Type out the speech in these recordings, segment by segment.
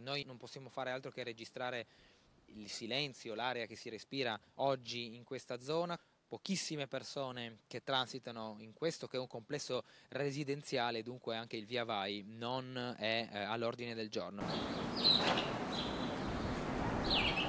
Noi non possiamo fare altro che registrare il silenzio, l'aria che si respira oggi in questa zona, pochissime persone che transitano in questo che è un complesso residenziale, dunque anche il via vai non è eh, all'ordine del giorno.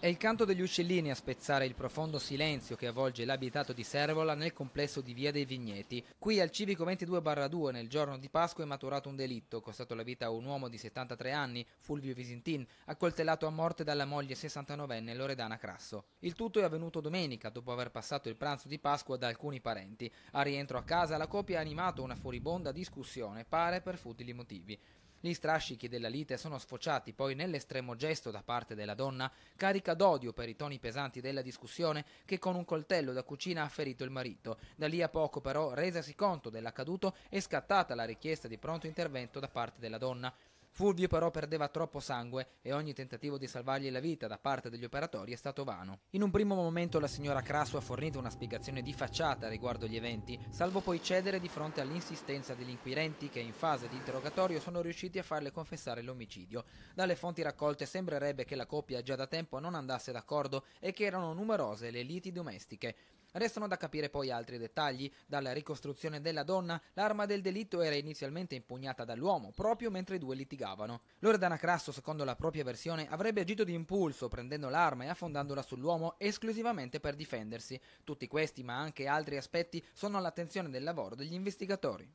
È il canto degli uccellini a spezzare il profondo silenzio che avvolge l'abitato di Servola nel complesso di Via dei Vigneti. Qui al civico 22-2 barra nel giorno di Pasqua è maturato un delitto, costato la vita a un uomo di 73 anni, Fulvio Visintin, accoltellato a morte dalla moglie 69enne Loredana Crasso. Il tutto è avvenuto domenica, dopo aver passato il pranzo di Pasqua da alcuni parenti. A rientro a casa la coppia ha animato una furibonda discussione, pare per futili motivi. Gli strascichi della lite sono sfociati poi nell'estremo gesto da parte della donna, carica d'odio per i toni pesanti della discussione, che con un coltello da cucina ha ferito il marito. Da lì a poco però resasi conto dell'accaduto è scattata la richiesta di pronto intervento da parte della donna. Fulvio però perdeva troppo sangue e ogni tentativo di salvargli la vita da parte degli operatori è stato vano. In un primo momento la signora Crasso ha fornito una spiegazione di facciata riguardo gli eventi, salvo poi cedere di fronte all'insistenza degli inquirenti che in fase di interrogatorio sono riusciti a farle confessare l'omicidio. Dalle fonti raccolte sembrerebbe che la coppia già da tempo non andasse d'accordo e che erano numerose le liti domestiche. Restano da capire poi altri dettagli. Dalla ricostruzione della donna, l'arma del delitto era inizialmente impugnata dall'uomo, proprio mentre i due litigavano. Loredana Crasso, secondo la propria versione, avrebbe agito di impulso, prendendo l'arma e affondandola sull'uomo esclusivamente per difendersi. Tutti questi, ma anche altri aspetti, sono all'attenzione del lavoro degli investigatori.